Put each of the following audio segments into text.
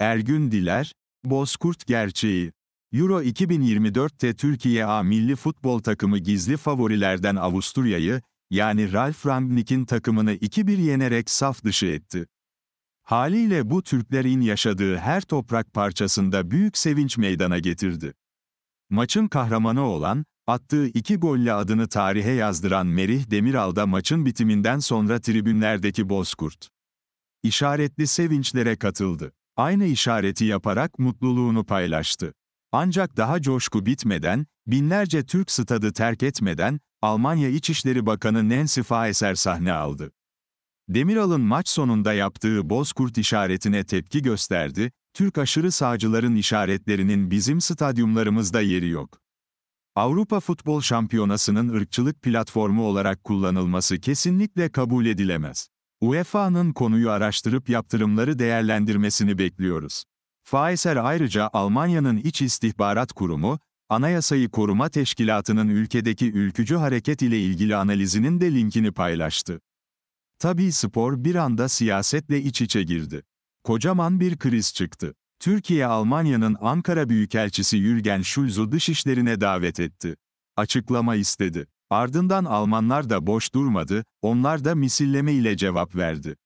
Ergün Diler, Bozkurt Gerçeği. Euro 2024'te Türkiye A milli futbol takımı gizli favorilerden Avusturya'yı, yani Ralf Rangnick'in takımını 2-1 yenerek saf dışı etti. Haliyle bu Türklerin yaşadığı her toprak parçasında büyük sevinç meydana getirdi. Maçın kahramanı olan, attığı iki golle adını tarihe yazdıran Merih Demiral da maçın bitiminden sonra tribünlerdeki Bozkurt. İşaretli sevinçlere katıldı. Aynı işareti yaparak mutluluğunu paylaştı. Ancak daha coşku bitmeden, binlerce Türk stadı terk etmeden, Almanya İçişleri Bakanı Nancy Faeser sahne aldı. Demiral'ın maç sonunda yaptığı Bozkurt işaretine tepki gösterdi, Türk aşırı sağcıların işaretlerinin bizim stadyumlarımızda yeri yok. Avrupa Futbol Şampiyonası'nın ırkçılık platformu olarak kullanılması kesinlikle kabul edilemez. UEFA'nın konuyu araştırıp yaptırımları değerlendirmesini bekliyoruz. Faeser ayrıca Almanya'nın İç İstihbarat Kurumu, Anayasayı Koruma Teşkilatı'nın ülkedeki ülkücü hareket ile ilgili analizinin de linkini paylaştı. Tabii spor bir anda siyasetle iç içe girdi. Kocaman bir kriz çıktı. Türkiye Almanya'nın Ankara Büyükelçisi Jürgen Schulz'u dışişlerine davet etti. Açıklama istedi. Ardından Almanlar da boş durmadı, onlar da misilleme ile cevap verdi.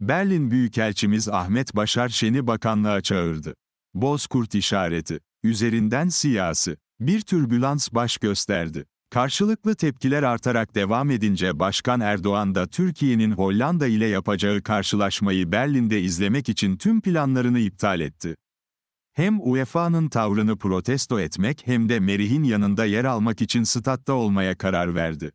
Berlin Büyükelçimiz Ahmet Başar Şen'i bakanlığa çağırdı. Bozkurt işareti, üzerinden siyasi, bir türbülans baş gösterdi. Karşılıklı tepkiler artarak devam edince Başkan Erdoğan da Türkiye'nin Hollanda ile yapacağı karşılaşmayı Berlin'de izlemek için tüm planlarını iptal etti. Hem UEFA'nın tavrını protesto etmek hem de Merih'in yanında yer almak için statta olmaya karar verdi.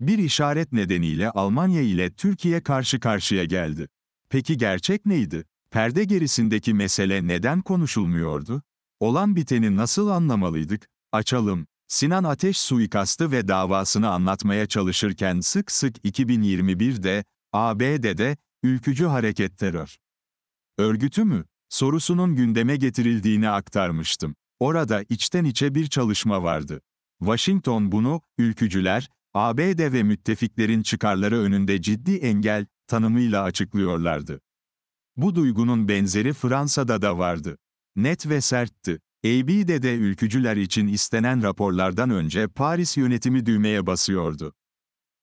Bir işaret nedeniyle Almanya ile Türkiye karşı karşıya geldi. Peki gerçek neydi? Perde gerisindeki mesele neden konuşulmuyordu? Olan biteni nasıl anlamalıydık? Açalım. Sinan Ateş suikastı ve davasını anlatmaya çalışırken sık sık 2021'de, ABD'de, ülkücü hareket terör. Örgütü mü? sorusunun gündeme getirildiğini aktarmıştım. Orada içten içe bir çalışma vardı. Washington bunu, ülkücüler, ABD ve müttefiklerin çıkarları önünde ciddi engel tanımıyla açıklıyorlardı. Bu duygunun benzeri Fransa'da da vardı. Net ve sertti. AB'de de ülkücüler için istenen raporlardan önce Paris yönetimi düğmeye basıyordu.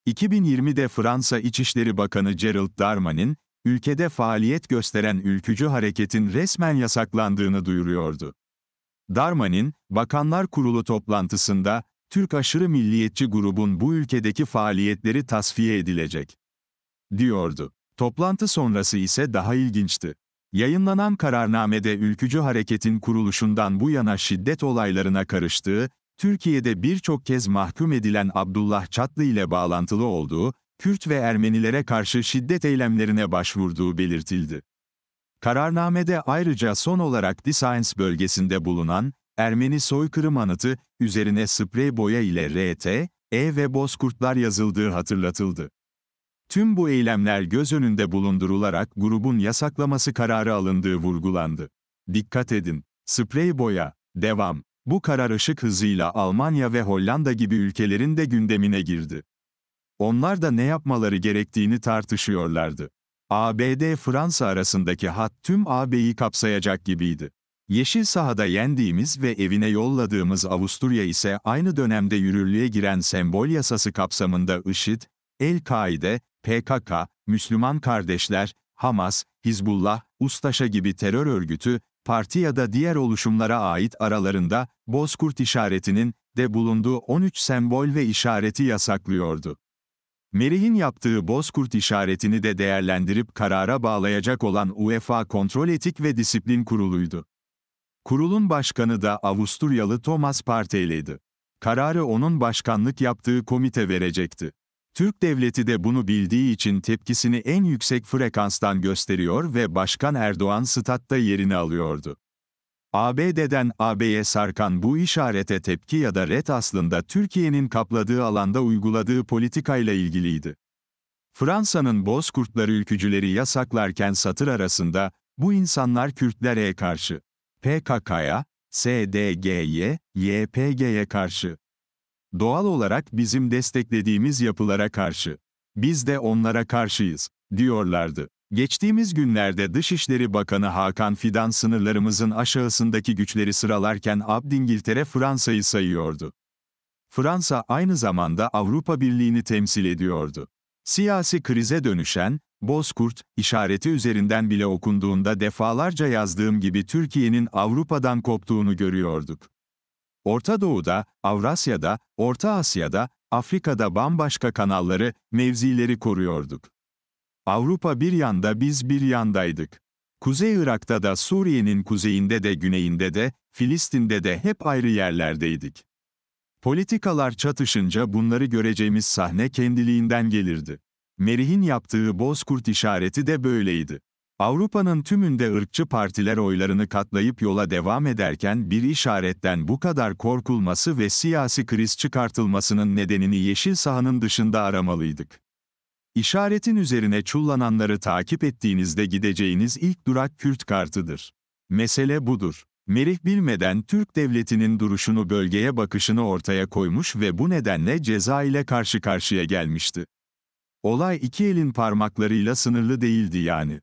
2020'de Fransa İçişleri Bakanı Gerald Darmanin, ülkede faaliyet gösteren ülkücü hareketin resmen yasaklandığını duyuruyordu. Darman'in, Bakanlar Kurulu toplantısında, Türk aşırı milliyetçi grubun bu ülkedeki faaliyetleri tasfiye edilecek, diyordu. Toplantı sonrası ise daha ilginçti. Yayınlanan kararnamede ülkücü hareketin kuruluşundan bu yana şiddet olaylarına karıştığı, Türkiye'de birçok kez mahkum edilen Abdullah Çatlı ile bağlantılı olduğu, Kürt ve Ermenilere karşı şiddet eylemlerine başvurduğu belirtildi. Kararnamede ayrıca son olarak Disayens bölgesinde bulunan Ermeni soykırım anıtı üzerine sprey boya ile RT, E ve Bozkurtlar yazıldığı hatırlatıldı. Tüm bu eylemler göz önünde bulundurularak grubun yasaklaması kararı alındığı vurgulandı. Dikkat edin, sprey boya, devam. Bu karar ışık hızıyla Almanya ve Hollanda gibi ülkelerin de gündemine girdi. Onlar da ne yapmaları gerektiğini tartışıyorlardı. ABD-Fransa arasındaki hat tüm AB'yi kapsayacak gibiydi. Yeşil sahada yendiğimiz ve evine yolladığımız Avusturya ise aynı dönemde yürürlüğe giren sembol yasası kapsamında IŞİD, El-Kaide, PKK, Müslüman Kardeşler, Hamas, Hizbullah, Ustaşa gibi terör örgütü, parti ya da diğer oluşumlara ait aralarında Bozkurt işaretinin de bulunduğu 13 sembol ve işareti yasaklıyordu. Merih'in yaptığı Bozkurt işaretini de değerlendirip karara bağlayacak olan UEFA Kontrol Etik ve Disiplin Kurulu'ydu. Kurulun başkanı da Avusturyalı Thomas Partey'liydi. Kararı onun başkanlık yaptığı komite verecekti. Türk devleti de bunu bildiği için tepkisini en yüksek frekanstan gösteriyor ve Başkan Erdoğan statta yerini alıyordu. ABD'den AB'ye sarkan bu işarete tepki ya da ret aslında Türkiye'nin kapladığı alanda uyguladığı politikayla ilgiliydi. Fransa'nın bozkurtları ülkücüleri yasaklarken satır arasında, bu insanlar Kürtlere karşı, PKK'ya, SDG'ye, YPG'ye karşı. Doğal olarak bizim desteklediğimiz yapılara karşı. Biz de onlara karşıyız, diyorlardı. Geçtiğimiz günlerde Dışişleri Bakanı Hakan Fidan sınırlarımızın aşağısındaki güçleri sıralarken Abdingiltere Fransa'yı sayıyordu. Fransa aynı zamanda Avrupa Birliği'ni temsil ediyordu. Siyasi krize dönüşen, Bozkurt, işareti üzerinden bile okunduğunda defalarca yazdığım gibi Türkiye'nin Avrupa'dan koptuğunu görüyorduk. Orta Doğu'da, Avrasya'da, Orta Asya'da, Afrika'da bambaşka kanalları, mevzileri koruyorduk. Avrupa bir yanda biz bir yandaydık. Kuzey Irak'ta da Suriye'nin kuzeyinde de güneyinde de, Filistin'de de hep ayrı yerlerdeydik. Politikalar çatışınca bunları göreceğimiz sahne kendiliğinden gelirdi. Merih'in yaptığı Bozkurt işareti de böyleydi. Avrupa'nın tümünde ırkçı partiler oylarını katlayıp yola devam ederken bir işaretten bu kadar korkulması ve siyasi kriz çıkartılmasının nedenini yeşil sahanın dışında aramalıydık. İşaretin üzerine çullananları takip ettiğinizde gideceğiniz ilk durak Kürt kartıdır. Mesele budur. Merih bilmeden Türk devletinin duruşunu bölgeye bakışını ortaya koymuş ve bu nedenle ceza ile karşı karşıya gelmişti. Olay iki elin parmaklarıyla sınırlı değildi yani.